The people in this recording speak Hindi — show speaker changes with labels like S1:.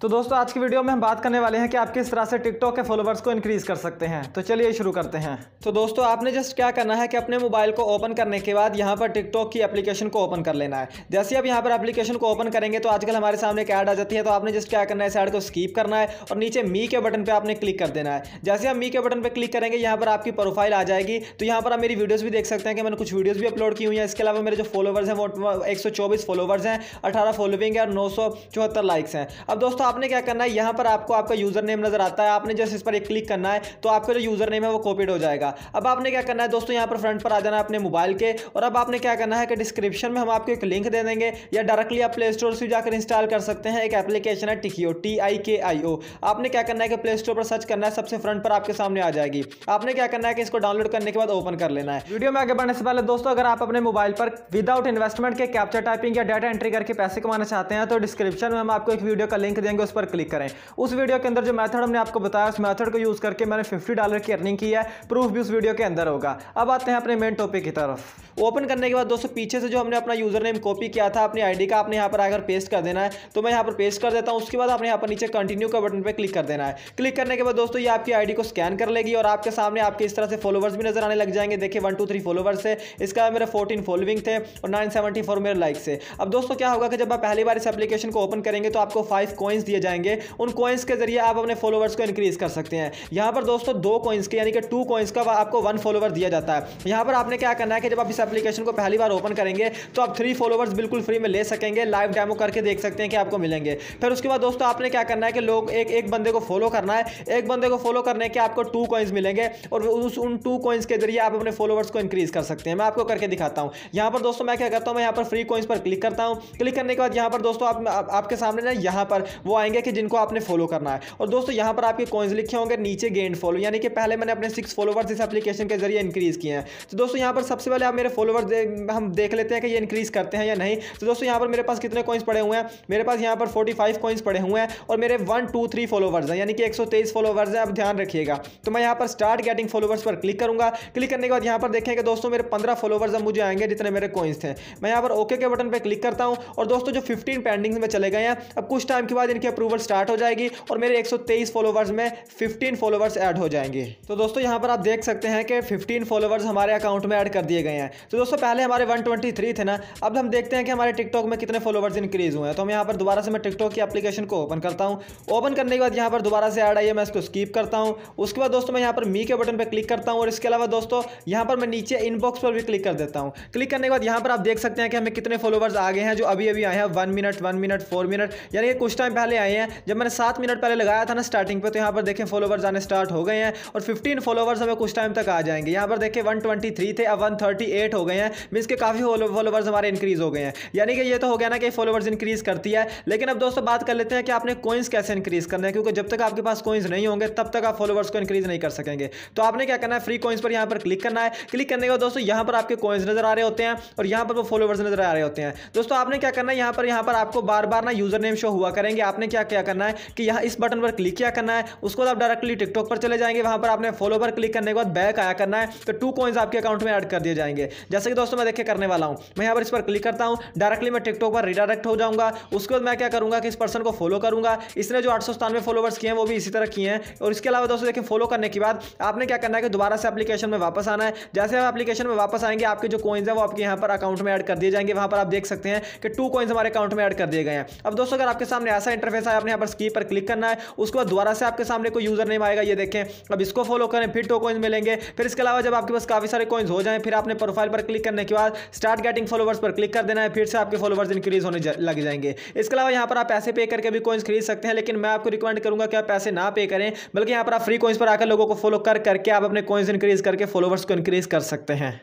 S1: तो दोस्तों आज की वीडियो में हम बात करने वाले हैं कि आप किस तरह से टिकटॉक के फॉलोवर्स को इंक्रीज कर सकते हैं तो चलिए शुरू करते हैं तो दोस्तों आपने जस्ट क्या करना है कि अपने मोबाइल को ओपन करने के बाद यहाँ पर टिकटॉक की एप्लीकेशन को ओपन कर लेना है जैसे आप यहाँ पर एप्लीकेशन को ओपन करेंगे तो आजकल हमारे सामने एक ऐड आ जाती है तो आपने जस्ट क्या करना है इस ऐड को स्कीप करना है और नीचे मी के बटन पर आपने क्लिक कर देना है जैसे आप मी के बटन पर क्लिक करेंगे यहाँ पर आपकी प्रोफाइल आ जाएगी तो यहाँ पर आप मेरी वीडियोज़ भी देख सकते हैं कि मैंने कुछ वीडियोज़ भी अपलोड की हुई है इसके अलावा मेरे जो फॉलोवर्स हैं वो एक फॉलोवर्स हैं अठारह फॉलोविंग है और नौ लाइक्स हैं अब दोस्तों आपने क्या करना है यहाँ पर आपको आपका यूज़र नेम नज़र आता है आपने जैसे इस पर एक क्लिक करना है तो आपका जो यूज़र नेम है वो कॉपीड हो जाएगा अब आपने क्या करना है दोस्तों यहाँ पर फ्रंट पर आ जाना है अपने मोबाइल के और अब आपने क्या करना है कि डिस्क्रिप्शन में हम आपको एक लिंक दे देंगे या डायरेक्टली आप प्ले स्टोर से जाकर इंस्टॉल कर सकते हैं एक एप्लीकेशन है टिकियो टी आई के आई ओ आपने क्या करना है कि प्ले स्टोर पर सर्च करना है सबसे फ्रंट पर आपके सामने आ जाएगी आपने क्या करना है कि इसको डाउनलोड करने के बाद ओपन कर लेना है वीडियो में आगे बढ़ने से पहले दोस्तों अगर आप अपने मोबाइल पर विदाउट इन्वेस्टमेंट के कैप्चर टाइपिंग या डाटा एंट्री करके पैसे कमाना चाहते हैं तो डिस्क्रिप्शन में हम आपको एक वीडियो का लिंक देंगे जाएंगे उस पर क्लिक करें उस वीडियो के अंदर जो मेथड हमने आपको बताया उस मेथड को यूज़ करके मैंने फिफ्टी डॉलर की अर्निंग की है प्रूफ भी उस वीडियो के अंदर होगा अब आते हैं अपने मेन टॉपिक की तरफ ओपन करने के बाद दोस्तों पीछे से जो हमने अपना यूज़र नेम कॉपी किया था अपनी आईडी का आपने यहाँ पर आकर पेस्ट कर देना है तो मैं यहाँ पर पेस्ट कर देता हूँ उसके बाद आपने यहाँ पर नीचे कंटिन्यू का बटन पर क्लिक कर देना है क्लिक करने के बाद दोस्तों ये आपकी आईडी को स्कैन कर लेगी और आपके सामने आपके इस तरह से फॉलोवर्स भी नजर आने लग जाएंगे देखिए वन टू थ्री फॉलोवर्स है इसका मेरे फोर्टीन फॉलोविंग थे और नाइन सेवेंटी फोर मेरे लाइक्स है अब दोस्तों क्या होगा कि जब आप पहली बार इस एप्लीकेशन को ओपन करेंगे तो आपको फाइव कॉइन्स दिए जाएंगे उन कॉइन्स के जरिए आप अपने फॉलोवर्स को इंक्रीज कर सकते हैं यहाँ पर दोस्तों दो कॉइन्स के यानी कि टू कॉइन्स का आपको वन फॉलोवर दिया जाता है यहाँ पर आपने क्या करना है कि जब आप इस एप्लीकेशन को पहली बार ओपन करेंगे तो आप थ्री फॉलोवर्स बिल्कुल फ्री में ले सकेंगे लाइव डेमो करके देख सकते हैं कि आपको मिलेंगे फिर उसके बाद दोस्तों आपने क्या करना है कि लोग एक एक बंदे को फॉलो करना है एक बंदे को फॉलो करने के आपको टू कॉइन्स मिलेंगे और उस उन टू कॉइन्स के जरिए आप अपने फॉलोवर्स को इंक्रीज कर सकते हैं मैं आपको करके दिखाता हूं यहां पर दोस्तों मैं क्या करता हूं मैं यहां पर फ्री कॉइन्स पर क्लिक करता हूं क्लिक करने के बाद यहां पर दोस्तों आप, आपके सामने ना यहां पर वो आएंगे कि जिनको आपने फॉलो करना है और दोस्तों यहां पर आपके कॉइन्स लिखे होंगे नीचे गेंड फॉलो यानी कि पहले मैंने अपने सिक्स फॉलोवर्स इस एप्लीकेशन के जरिए इंक्रीज़ किए हैं तो दोस्तों यहां पर सबसे पहले आप मेरे फॉलोवर्स हम देख लेते हैं कि ये इंक्रीज़ करते हैं या नहीं तो दोस्तों यहां पर मेरे पास कितने कॉइन्स पड़े हुए हैं मेरे पास यहाँ पर फोर्टी फाइव कॉइन्स पड़े हुए हैं और मेरे वन टू थ्री फॉलोवर्स हैं यानी कि एक सौ तेईस फॉलोवर्स हैं आप ध्यान रखिएगा तो मैं यहाँ पर स्टार्ट गेटिंग फॉलोवर्स पर क्लिक करूंगा क्लिक करने के बाद यहाँ पर देखेंगे दोस्तों मेरे पंद्रह फॉलोवर्स अब मुझे आएंगे जितने मेरे कॉइन्स थे मैं यहाँ पर ओके के बटन पर क्लिक करता हूँ और दोस्तों जो फिफ्टीन पेंडिंग्स में चले गए हैं अब कुछ टाइम के बाद इनके की अप्रूवल स्टार्ट हो जाएगी और मेरे 123 फॉलोवर्स में 15 फॉलोवर्स ऐड हो जाएंगे तो दोस्तों यहाँ पर आप देख सकते हैं कि 15 फॉलोवर्स हमारे अकाउंट में ऐड कर दिए गए हैं तो दोस्तों पहले हमारे 123 थे ना अब हम देखते हैं कि हमारे टिकटॉक में कितने फॉलोवर्स इंक्रीज हुए हैं तो हम यहाँ पर दोबारा से मैं टिकटॉक की अपलीकेशन को ओपन करता हूँ ओपन करने के बाद यहाँ पर दोबारा से ऐड आई है मैं इसको स्कीप करता हूँ उसके बाद दोस्तों मैं यहाँ पर मी के बटन पर क्लिक करता हूँ और इसके अलावा दोस्तों यहाँ पर मैं नीचे इनबॉक्स पर भी क्लिक कर देता हूँ क्लिक करने के बाद यहाँ पर आप देख सकते हैं कि हमें कितने फॉलोवर्स आ गए हैं जो अभी अभी आए हैं one minute one minute four minute यानी कुछ टाइम पहले सारे आए हैं जब मैंने सात मिनट पहले लगाया था ना स्टार्टिंग पे तो यहाँ पर देखें फॉलोवर्स आने स्टार्ट हो गए हैं और फिफ्टीन फॉलोवर्स हमें कुछ टाइम तक आ जाएंगे यहाँ पर देखें वन ट्वेंटी थ्री थे अब वन थर्टी एट हो गए हैं मीनस के काफ़ी फॉलोवर्स हमारे इंक्रीज़ हो गए हैं यानी कि ये तो हो गया ना कि फॉलोवर्स इंक्रीज़ करती है लेकिन अब दोस्तों बात कर लेते हैं कि आपने कोइंस कैसे इंक्रीज़ करना है क्योंकि जब तक आपके पास कोइंस नहीं होंगे तब तक आप फॉलोवर्स को इंक्रीज़ नहीं कर सकेंगे तो आपने क्या करना है फ्री कोइंस पर यहाँ पर क्लिक करना है क्लिक करने के बाद दोस्तों यहाँ पर आपके कोइंस नज़र आ रहे होते हैं और यहाँ पर वो फॉलोवर्स नज़र आ रहे होते हैं दोस्तों आपने क्या करना है यहाँ पर यहाँ पर आपको बार बार ना यूज़र नेम शो हुआ करेंगे आपने आपने क्या क्या करना है कि यहाँ इस बटन पर क्लिक किया करना है उसके बाद आप डायरेक्टली टिकटॉक पर चले जाएंगे वहाँ पर आपने फॉलो पर क्लिक करने के बाद बैक आया करना है तो टू कॉइन्स आपके अकाउंट में ऐड कर दिए जाएंगे जैसे कि दोस्तों मैं देखिए करने वाला हूँ मैं यहाँ पर इस पर क्लिक करता हूँ डायरेक्टली मैं टिकटॉक पर रिडायरेक्ट हो जाऊँगा उसके बाद मैं क्या करूँगा कि इस पर्सन को फॉलो करूँगा इसने जो आठ फॉलोवर्स किए हैं वो भी इसी तरह किए हैं और इसके अलावा दोस्तों देखिए फॉलो करने के बाद आपने क्या करना है कि दोबारा से एप्लीकेशन में वापस आना है जैसे आप एप्लीकेशन में वापस आएंगे आपके जो कॉइन्स हैं वो आपके यहाँ पर अकाउंट में ऐड कर दिए जाएंगे वहाँ पर आप देख सकते हैं कि टू कॉइन्स हमारे अकाउंट में ऐड कर दिए गए हैं अब दोस्तों अगर आपके सामने ऐसा इंटरफेस आया आपने यहाँ पर स्कीप पर क्लिक करना है उसके बाद दोबारा से आपके सामने कोई यूजर नेम आएगा ये देखें अब इसको फॉलो करें फिर टो कॉइन मिलेंगे फिर इसके अलावा जब आपके पास काफ़ी सारे कॉइन्स हो जाए फिर आपने प्रोफाइल पर क्लिक करने के बाद स्टार्ट गेटिंग फॉलोवर्स पर क्लिक कर देना है फिर से आपके फॉलोवर्स इंक्रीज होने लग जाएंगे इसके अलावा यहाँ पर आप पैसे पे करके भी कॉइन्स खरीद सकते हैं लेकिन मैं आपको रिकमेंड करूंगा कि आप पैसे ना पे करें बल्कि यहाँ पर आप फ्री कॉइन्स पर आकर लोगों को फॉलो कर करके आप अपने कॉइन्स इंक्रीज करके फॉलोवर्स को इंक्रीज कर सकते हैं